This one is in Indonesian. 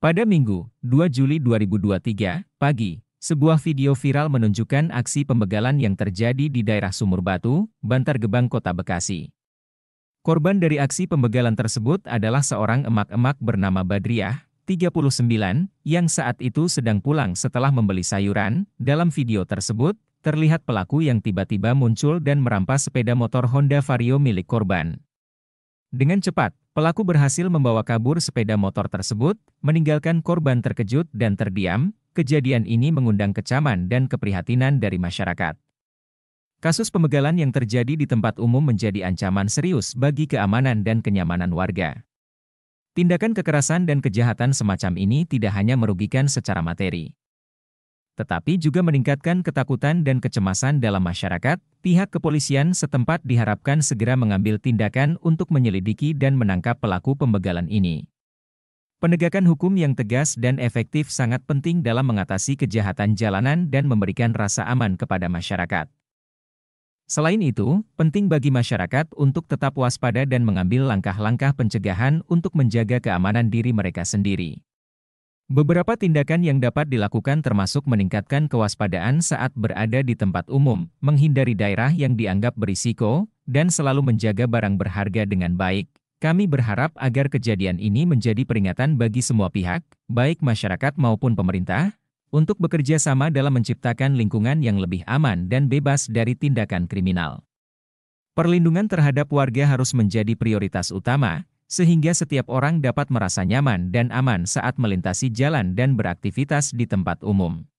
Pada Minggu, 2 Juli 2023, pagi, sebuah video viral menunjukkan aksi pembegalan yang terjadi di daerah Sumur Batu, Bantar Gebang, Kota Bekasi. Korban dari aksi pembegalan tersebut adalah seorang emak-emak bernama Badriah, 39, yang saat itu sedang pulang setelah membeli sayuran. Dalam video tersebut, terlihat pelaku yang tiba-tiba muncul dan merampas sepeda motor Honda Vario milik korban. Dengan cepat, Pelaku berhasil membawa kabur sepeda motor tersebut, meninggalkan korban terkejut dan terdiam. Kejadian ini mengundang kecaman dan keprihatinan dari masyarakat. Kasus pemegalan yang terjadi di tempat umum menjadi ancaman serius bagi keamanan dan kenyamanan warga. Tindakan kekerasan dan kejahatan semacam ini tidak hanya merugikan secara materi, tetapi juga meningkatkan ketakutan dan kecemasan dalam masyarakat, Pihak kepolisian setempat diharapkan segera mengambil tindakan untuk menyelidiki dan menangkap pelaku pembegalan ini. Penegakan hukum yang tegas dan efektif sangat penting dalam mengatasi kejahatan jalanan dan memberikan rasa aman kepada masyarakat. Selain itu, penting bagi masyarakat untuk tetap waspada dan mengambil langkah-langkah pencegahan untuk menjaga keamanan diri mereka sendiri. Beberapa tindakan yang dapat dilakukan termasuk meningkatkan kewaspadaan saat berada di tempat umum, menghindari daerah yang dianggap berisiko, dan selalu menjaga barang berharga dengan baik. Kami berharap agar kejadian ini menjadi peringatan bagi semua pihak, baik masyarakat maupun pemerintah, untuk bekerja sama dalam menciptakan lingkungan yang lebih aman dan bebas dari tindakan kriminal. Perlindungan terhadap warga harus menjadi prioritas utama, sehingga setiap orang dapat merasa nyaman dan aman saat melintasi jalan dan beraktivitas di tempat umum.